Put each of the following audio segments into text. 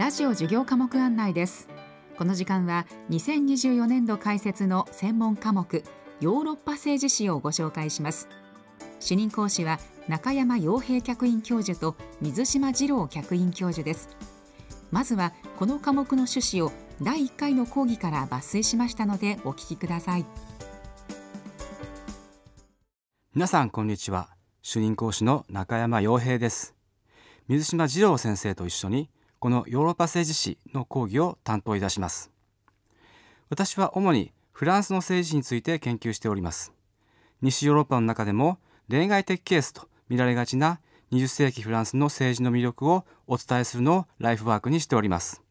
ラジオ授業科目案内ですこの時間は2024年度開設の専門科目ヨーロッパ政治史をご紹介します主任講師は中山洋平客員教授と水島二郎客員教授ですまずはこの科目の趣旨を第1回の講義から抜粋しましたのでお聞きください皆さんこんにちは主任講師の中山洋平です水島二郎先生と一緒にこのヨーロッパ政治史の講義を担当いたします私は主にフランスの政治について研究しております西ヨーロッパの中でも例外的ケースと見られがちな20世紀フランスの政治の魅力をお伝えするのをライフワークにしております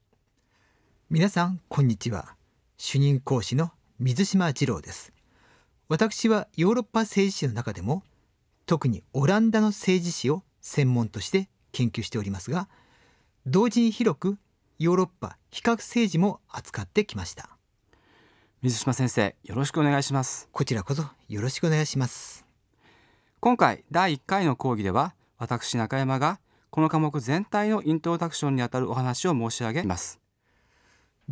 皆さんこんにちは主任講師の水島二郎です私はヨーロッパ政治史の中でも特にオランダの政治史を専門として研究しておりますが同時に広くヨーロッパ比較政治も扱ってきました水島先生よろしくお願いしますこちらこそよろしくお願いします今回第1回の講義では私中山がこの科目全体のイントロダクションにあたるお話を申し上げます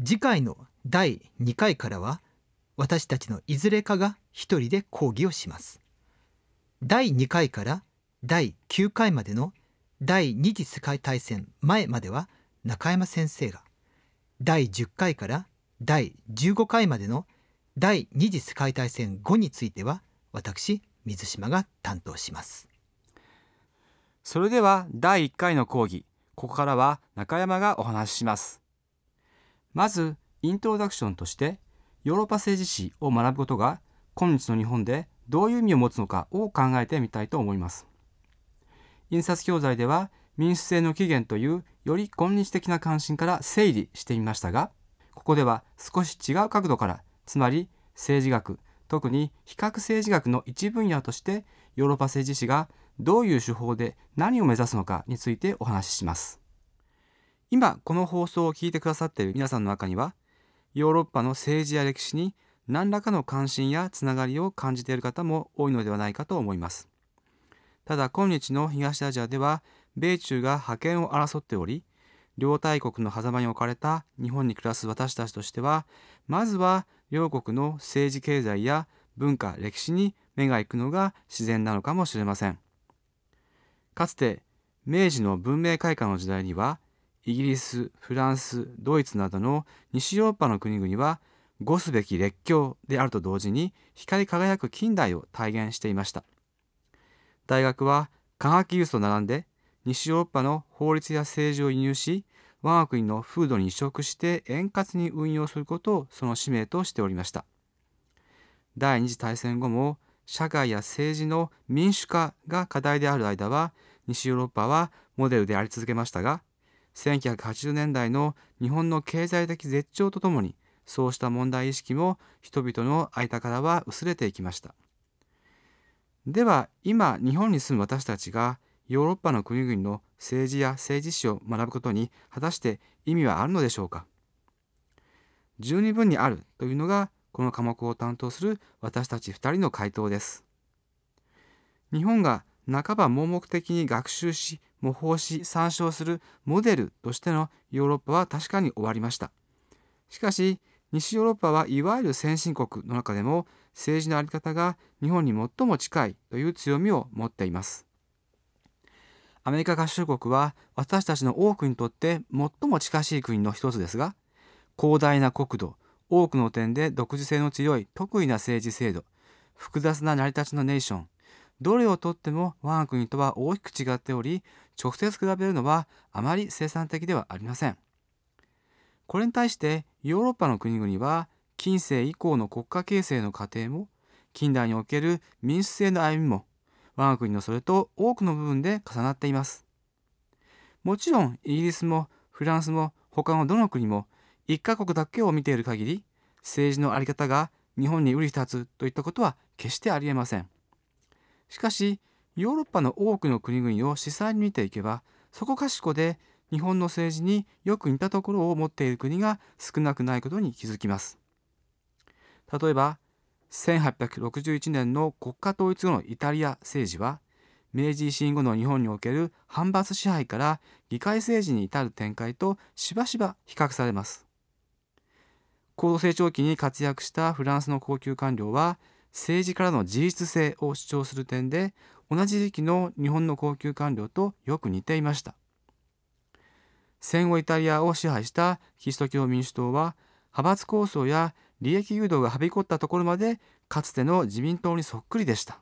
次回の第2回からは私たちのいずれかが一人で講義をします第2回から第9回までの第二次世界大戦前までは中山先生が第10回から第15回までの第二次世界大戦後については私水島が担当しますそれでは第1回の講義ここからは中山がお話ししますまずイントロダクションとしてヨーロッパ政治史を学ぶことが今日の日本でどういう意味を持つのかを考えてみたいと思います印刷教材では民主制の起源というより今日的な関心から整理してみましたがここでは少し違う角度からつまり政治学特に比較政治学の一分野としてヨーロッパ政治史がどういう手法で何を目指すのかについてお話しします今この放送を聞いてくださっている皆さんの中にはヨーロッパの政治や歴史に何らかの関心やつながりを感じている方も多いのではないかと思いますただ今日の東アジアでは米中が覇権を争っており両大国の狭間に置かれた日本に暮らす私たちとしてはまずは両国の政治経済や文化歴史に目が行くのが自然なのかもしれませんかつて明治の文明開化の時代にはイギリスフランスドイツなどの西ヨーロッパの国々は「ごすべき列強」であると同時に光り輝く近代を体現していました。大学は科学技術と並んで西ヨーロッパの法律や政治を輸入し我が国の風土に移植して円滑に運用することをその使命としておりました第二次大戦後も社会や政治の民主化が課題である間は西ヨーロッパはモデルであり続けましたが1980年代の日本の経済的絶頂とともにそうした問題意識も人々の間からは薄れていきました。では今日本に住む私たちがヨーロッパの国々の政治や政治史を学ぶことに果たして意味はあるのでしょうか十二分にあるというのがこの科目を担当する私たち2人の回答です。日本が半ば盲目的に学習し模倣し参照するモデルとしてのヨーロッパは確かに終わりました。しかし西ヨーロッパはいわゆる先進国の中でも政治のあり方が日本に最も近いという強みを持っています。アメリカ合衆国は私たちの多くにとって最も近しい国の一つですが、広大な国土、多くの点で独自性の強い特異な政治制度、複雑な成り立ちのネーション、どれをとっても我が国とは大きく違っており、直接比べるのはあまり生産的ではありません。これに対してヨーロッパの国々は近世以降の国家形成の過程も近代における民主制の歩みも我が国のそれと多くの部分で重なっています。もちろんイギリスもフランスも他のどの国も1カ国だけを見ている限り政治の在り方が日本にり立つといったことは決してありえません。しかしヨーロッパの多くの国々を試算に見ていけばそこかしこで日本の政治によく似たところを持っている国が少なくないことに気づきます。例えば1861年の国家統一後のイタリア政治は明治維新後の日本における反発支配から議会政治に至る展開としばしば比較されます高度成長期に活躍したフランスの高級官僚は政治からの自立性を主張する点で同じ時期の日本の高級官僚とよく似ていました戦後イタリアを支配したキリスト教民主党は派閥構想や利益誘導がはびこったところまでかつての自民党にそっくりでした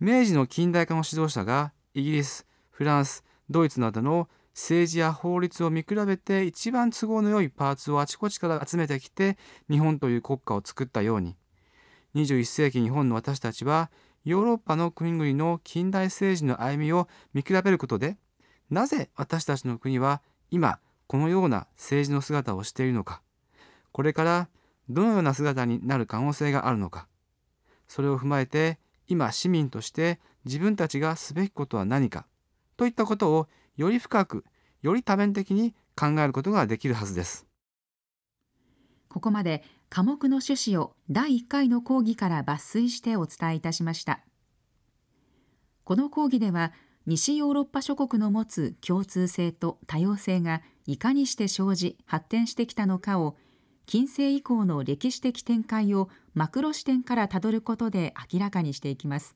明治の近代化の指導者がイギリスフランスドイツなどの政治や法律を見比べて一番都合の良いパーツをあちこちから集めてきて日本という国家を作ったように21世紀日本の私たちはヨーロッパの国々の近代政治の歩みを見比べることでなぜ私たちの国は今このような政治の姿をしているのかこれからどのような姿になる可能性があるのかそれを踏まえて今市民として自分たちがすべきことは何かといったことをより深くより多面的に考えることができるはずですここまで科目の趣旨を第1回の講義から抜粋してお伝えいたしましたこの講義では西ヨーロッパ諸国の持つ共通性と多様性がいかにして生じ発展してきたのかを近世以降の歴史的展開をマクロ視点からたどることで明らかにしていきます。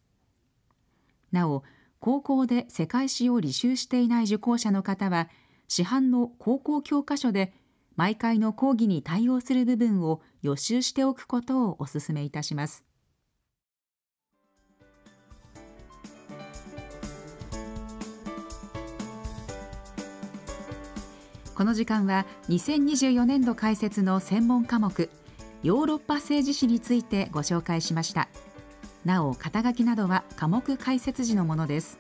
なお高校で世界史を履修していない受講者の方は市販の高校教科書で毎回の講義に対応する部分を予習しておくことをお勧めいたします。この時間は2024年度開設の専門科目ヨーロッパ政治史についてご紹介しましたなお肩書きなどは科目解説時のものです